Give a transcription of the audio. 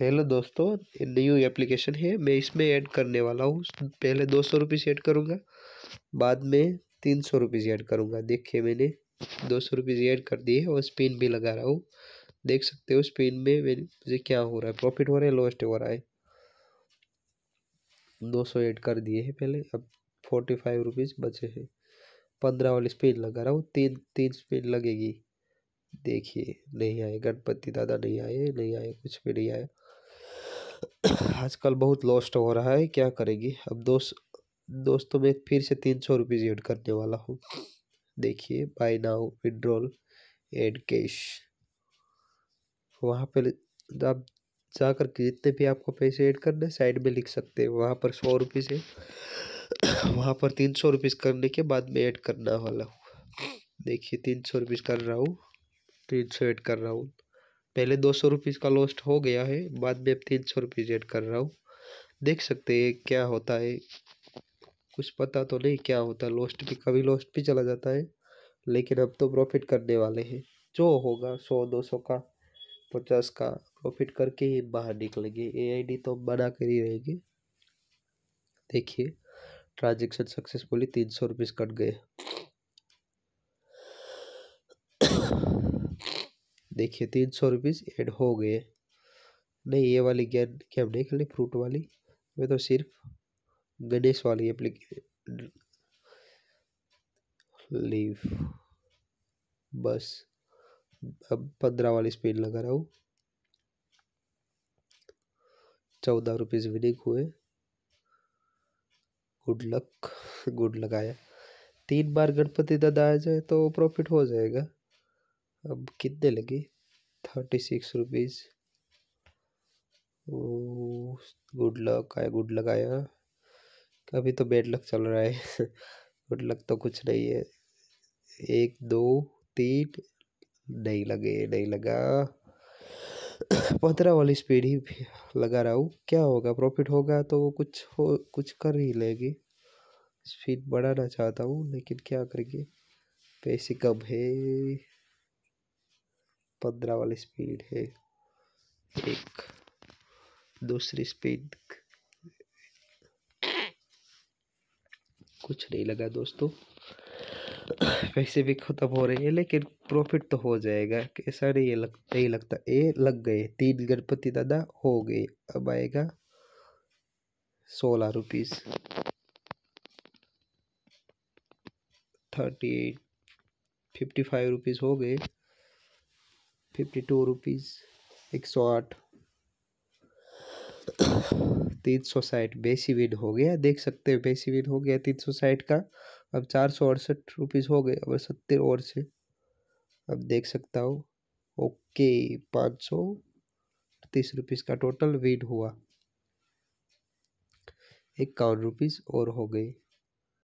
hello दोस्तों new application है मैं इसमें ऐड करने वाला हूँ पहले दो सौ से ऐड करूँगा बाद में तीन सौ रुपीज़ ऐड करूँगा देखिए मैंने दो सौ रुपीज़ ऐड कर दिए और स्पिन भी लगा रहा हूँ देख सकते हो स्पिन में मुझे क्या हो रहा है प्रॉफिट हो रहा है लॉस्ट हो रहा है दो सौ ऐड कर दिए हैं पहले अब फोर्टी फाइव रुपीज़ बचे हैं पंद्रह वाली स्पिन लगा रहा हूँ तीन तीन स्पिन लगेगी देखिए नहीं आए गणपति दादा नहीं आए नहीं आए कुछ भी नहीं आया आजकल बहुत लॉस्ट हो रहा है क्या करेगी अब दोस्त दोस्तों मैं फिर से तीन सौ रुपीज़ एड करने वाला हूँ देखिए buy now withdrawal add cash वहाँ पर आप जा कर के जितने भी आपको पैसे ऐड करने साइड में लिख सकते हैं वहाँ पर सौ रुपीज़ है वहाँ पर तीन सौ रुपीज़ करने के बाद में ऐड करना वाला हूँ देखिए तीन सौ रुपीज़ कर रहा हूँ तीन सौ ऐड कर रहा हूँ पहले दो सौ रुपीज़ का लॉस्ट हो गया है बाद में अब तीन सौ रुपीज़ ऐड कर रहा हूँ देख सकते हैं क्या होता है कुछ पता तो नहीं क्या होता है लॉस्ट भी कभी लॉस्ट भी चला जाता है लेकिन अब तो प्रॉफिट करने वाले हैं जो होगा सौ दो सौ का पचास का प्रॉफिट करके ही बाहर निकलेंगे ए तो बना कर ही रहेंगे देखिए ट्रांजेक्शन सक्सेसफुली तीन सौ रुपीज़ कट गए देखिए तीन सौ रुपीज़ एड हो गए नहीं ये वाली गेम गेम नहीं खेलनी फ्रूट वाली मैं तो सिर्फ गणेश वाली एप्लीकेशन लीव बस अब पंद्रह वाली स्पिन लगा रहा हूँ चौदह रुपीज़ विनिंग हुए गुड लक गुड लगाया तीन बार गणपति दादा आ जाए तो प्रॉफिट हो जाएगा अब कितने लगे thirty six rupees oh good luck आया गुड लक आया अभी तो बेड लक चल रहा है गुड लक तो कुछ नहीं है एक दो तीन नहीं लगे नहीं लगा पंद्रह वाली स्पीड ही लगा रहा हूँ क्या होगा प्रॉफिट होगा तो वो कुछ हो कुछ कर ही लेगी स्पीड बढ़ाना चाहता हूँ लेकिन क्या करेंगे पैसे कम है पंद्रह वाली स्पीड है एक दूसरी स्पीड कुछ नहीं लगा दोस्तों पैसे भी ख़त्म हो रहे हैं लेकिन प्रॉफिट तो हो जाएगा ऐसा नहीं लग नहीं लगता ये लग गए तीन गणपति दादा हो गए अब आएगा सोलह rupees thirty eight fifty five rupees हो गए फिफ्टी टू रुपीज़ एक सौ आठ तीन सौ साठ बेसी विन हो गया देख सकते हैं बेसी विन हो गया तीन सौ साठ का अब चार सौ अड़सठ रुपीज़ हो गए अब सत्तर और से अब देख सकता हूँ ओके पाँच सौ तीस रुपीज़ का टोटल विन हुआ इक्यावन रुपीज़ और हो गए